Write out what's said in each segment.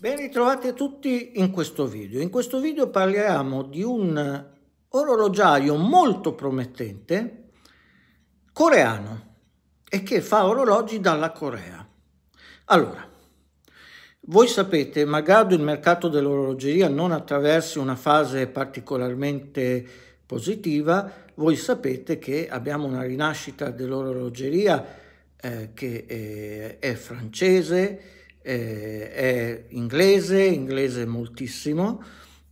Ben ritrovati a tutti in questo video. In questo video parliamo di un orologiaio molto promettente coreano e che fa orologi dalla Corea. Allora, voi sapete, malgrado il mercato dell'orologeria non attraversi una fase particolarmente positiva, voi sapete che abbiamo una rinascita dell'orologeria eh, che è, eh, è francese, eh, è inglese, inglese moltissimo,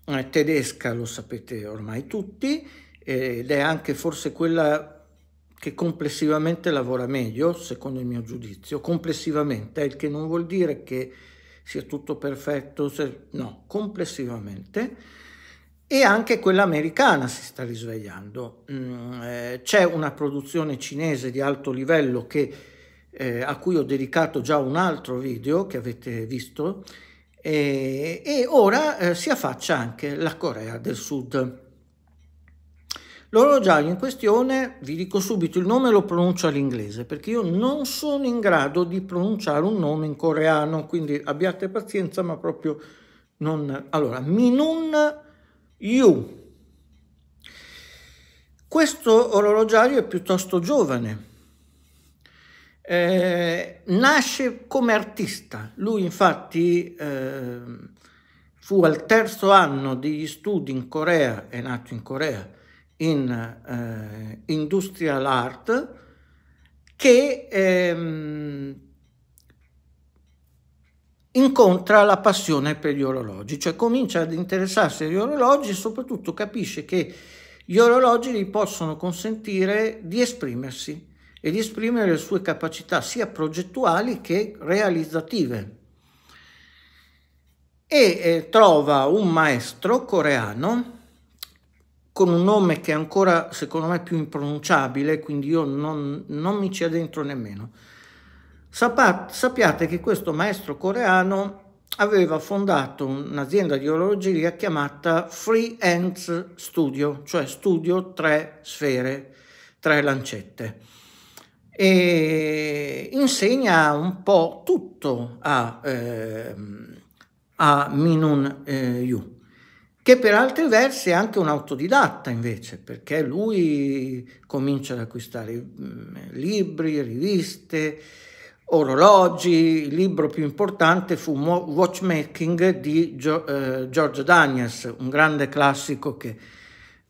è eh, tedesca lo sapete ormai tutti eh, ed è anche forse quella che complessivamente lavora meglio, secondo il mio giudizio, complessivamente, il che non vuol dire che sia tutto perfetto, se... no, complessivamente. E anche quella americana si sta risvegliando. Mm, eh, c'è una produzione cinese di alto livello che eh, a cui ho dedicato già un altro video che avete visto eh, e ora eh, si affaccia anche la Corea del Sud. L'orologio in questione, vi dico subito il nome, lo pronuncio all'inglese perché io non sono in grado di pronunciare un nome in coreano, quindi abbiate pazienza, ma proprio non... Allora, Minun Yu. Questo orologiario è piuttosto giovane, eh, nasce come artista, lui infatti eh, fu al terzo anno degli studi in Corea, è nato in Corea, in eh, industrial art, che ehm, incontra la passione per gli orologi, cioè comincia ad interessarsi agli orologi e soprattutto capisce che gli orologi gli possono consentire di esprimersi e di esprimere le sue capacità sia progettuali che realizzative. E eh, trova un maestro coreano con un nome che è ancora secondo me più impronunciabile, quindi io non, non mi ci addentro nemmeno. Sapa, sappiate che questo maestro coreano aveva fondato un'azienda di orologeria chiamata Free Hands Studio, cioè studio tre sfere, tre lancette e insegna un po' tutto a, eh, a Minun eh, Yu, che per altri versi è anche un autodidatta invece, perché lui comincia ad acquistare mm, libri, riviste, orologi, il libro più importante fu Watchmaking di Gio, eh, George Daniels, un grande classico che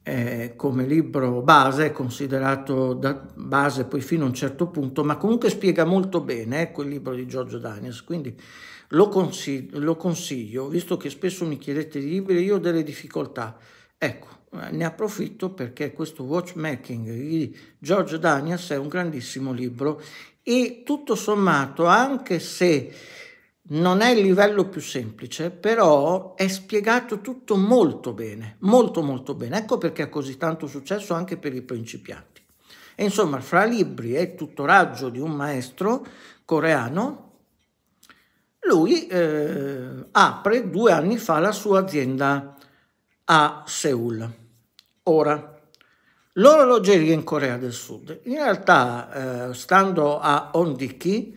eh, come libro base, è considerato da base poi fino a un certo punto, ma comunque spiega molto bene ecco, eh, il libro di Giorgio Daniels, quindi lo, consig- lo consiglio, visto che spesso mi chiedete di libri, io ho delle difficoltà. Ecco, eh, ne approfitto perché questo Watchmaking di Giorgio Daniels è un grandissimo libro e tutto sommato, anche se non è il livello più semplice, però è spiegato tutto molto bene, molto molto bene. Ecco perché ha così tanto successo anche per i principianti. E insomma, fra libri e tutoraggio di un maestro coreano, lui eh, apre due anni fa la sua azienda a Seul. Ora, l'orologeria in Corea del Sud, in realtà, eh, stando a Ondiki,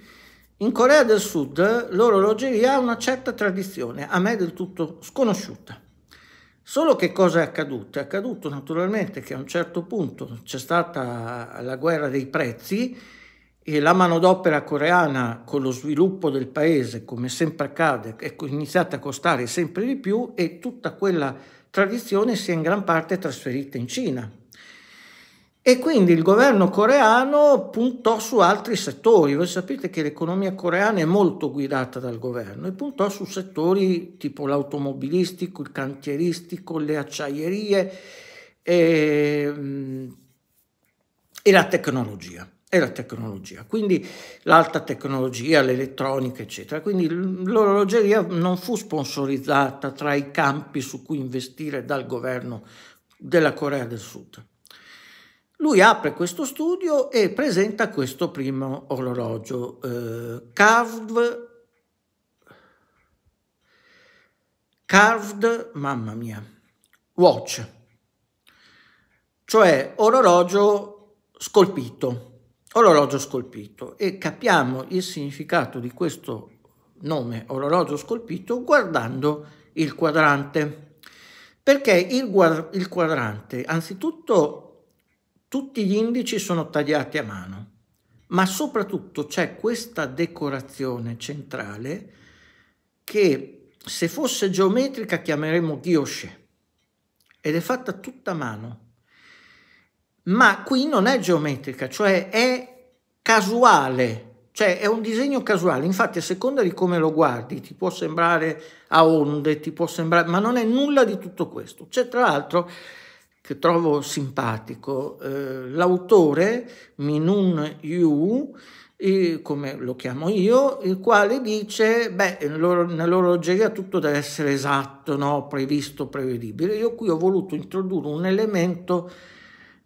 in Corea del Sud l'orologeria ha una certa tradizione, a me del tutto sconosciuta. Solo che cosa è accaduto? È accaduto naturalmente che a un certo punto c'è stata la guerra dei prezzi e la manodopera coreana con lo sviluppo del paese, come sempre accade, è iniziata a costare sempre di più e tutta quella tradizione si è in gran parte trasferita in Cina, e quindi il governo coreano puntò su altri settori. Voi sapete che l'economia coreana è molto guidata dal governo e puntò su settori tipo l'automobilistico, il cantieristico, le acciaierie e, ehm, e la tecnologia e la tecnologia, quindi l'alta tecnologia, l'elettronica, eccetera. Quindi l'orologeria non fu sponsorizzata tra i campi su cui investire dal governo della Corea del Sud. Lui apre questo studio e presenta questo primo orologio, eh, carved, carved, mamma mia, watch, cioè orologio scolpito, orologio scolpito e capiamo il significato di questo nome orologio scolpito guardando il quadrante perché il, il quadrante anzitutto tutti gli indici sono tagliati a mano, ma soprattutto c'è questa decorazione centrale che se fosse geometrica chiameremmo ghiosce ed è fatta tutta a mano. Ma qui non è geometrica, cioè è casuale cioè è un disegno casuale, infatti a seconda di come lo guardi ti può sembrare a onde, ti può sembrare, ma non è nulla di tutto questo. C'è tra l'altro che trovo simpatico. Eh, l'autore, Minun Yu, come lo chiamo io, il quale dice, beh, nell'orologeria tutto deve essere esatto, no? previsto, prevedibile. Io qui ho voluto introdurre un elemento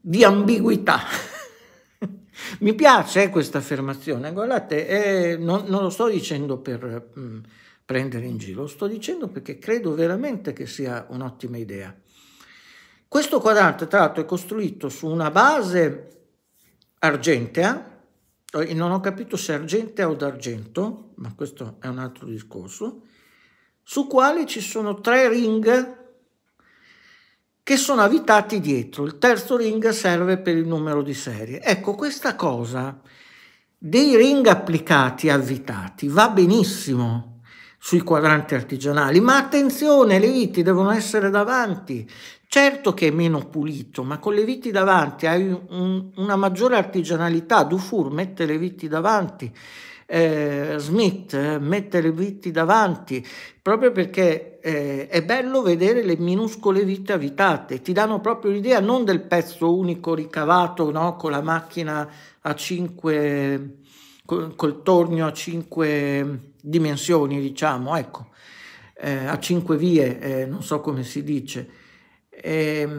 di ambiguità. Mi piace eh, questa affermazione, guardate, eh, non, non, lo sto dicendo per mh, mm, prendere in giro, lo sto dicendo perché credo veramente che sia un'ottima idea. Questo quadrante, tra l'altro, è costruito su una base argentea, eh, non ho capito se argentea o d'argento, ma questo è un altro discorso, su quale ci sono tre ring che sono avvitati dietro. Il terzo ring serve per il numero di serie. Ecco, questa cosa dei ring applicati avvitati va benissimo sui quadranti artigianali, ma attenzione, le viti devono essere davanti. Certo che è meno pulito, ma con le viti davanti hai un, una maggiore artigianalità. Dufour mette le viti davanti, eh, Smith eh, mette le viti davanti, proprio perché eh, è bello vedere le minuscole vite avitate, ti danno proprio l'idea non del pezzo unico ricavato no, con la macchina a 5 col tornio a cinque dimensioni, diciamo, ecco, eh, a cinque vie, eh, non so come si dice, eh,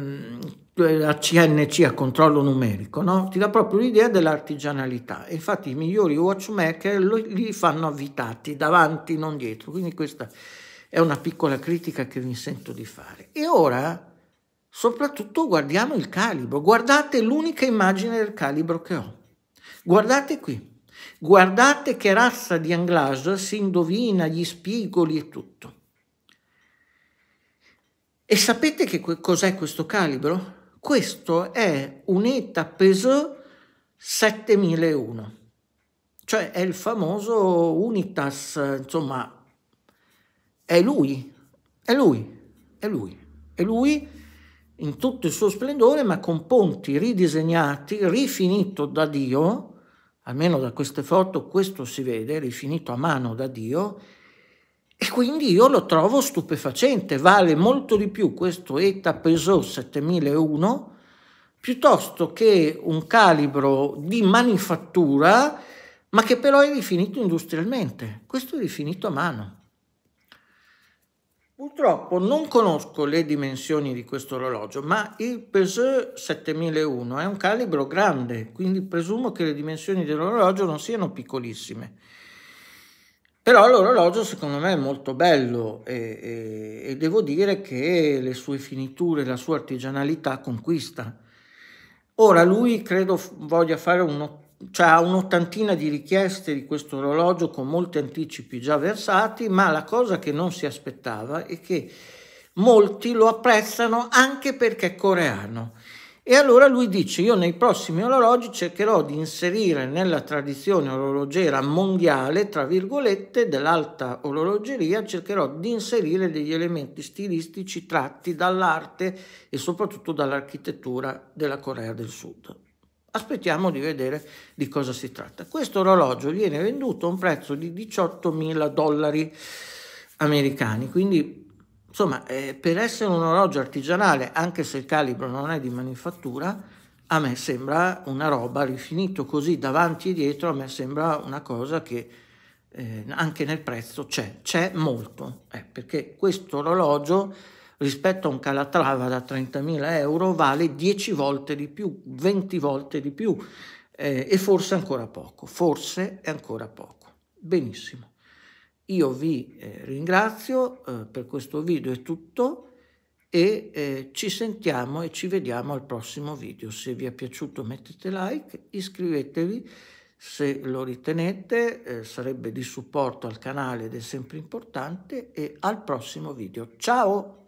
a CNC, a controllo numerico, no? ti dà proprio l'idea dell'artigianalità. Infatti i migliori watchmaker lo, li fanno avvitati, davanti, non dietro. Quindi questa è una piccola critica che mi sento di fare. E ora, soprattutto, guardiamo il calibro. Guardate l'unica immagine del calibro che ho. Guardate qui. Guardate che razza di anglage si indovina, gli spigoli e tutto. E sapete che cos'è questo calibro? Questo è un ETA Peugeot 7001, cioè è il famoso Unitas, insomma, è lui, è lui, è lui, è lui in tutto il suo splendore, ma con ponti ridisegnati, rifinito da Dio, almeno da queste foto questo si vede, rifinito a mano da Dio, e quindi io lo trovo stupefacente, vale molto di più questo ETA Peugeot 7001 piuttosto che un calibro di manifattura ma che però è rifinito industrialmente, questo è rifinito a mano. Purtroppo non conosco le dimensioni di questo orologio, ma il Peugeot 7001 è un calibro grande, quindi presumo che le dimensioni dell'orologio non siano piccolissime. Però l'orologio secondo me è molto bello e, e, e devo dire che le sue finiture, la sua artigianalità conquista. Ora lui credo voglia fare un cioè ha un'ottantina di richieste di questo orologio con molti anticipi già versati, ma la cosa che non si aspettava è che molti lo apprezzano anche perché è coreano. E allora lui dice, io nei prossimi orologi cercherò di inserire nella tradizione orologera mondiale, tra virgolette, dell'alta orologeria, cercherò di inserire degli elementi stilistici tratti dall'arte e soprattutto dall'architettura della Corea del Sud aspettiamo di vedere di cosa si tratta. Questo orologio viene venduto a un prezzo di 18.000 dollari americani, quindi insomma eh, per essere un orologio artigianale, anche se il calibro non è di manifattura, a me sembra una roba rifinito così davanti e dietro, a me sembra una cosa che eh, anche nel prezzo c'è, c'è molto, eh, perché questo orologio rispetto a un calatrava da 30.000 euro vale 10 volte di più, 20 volte di più eh, e forse ancora poco, forse è ancora poco. Benissimo. Io vi eh, ringrazio eh, per questo video, è tutto e eh, ci sentiamo e ci vediamo al prossimo video. Se vi è piaciuto mettete like, iscrivetevi se lo ritenete, eh, sarebbe di supporto al canale ed è sempre importante e al prossimo video. Ciao!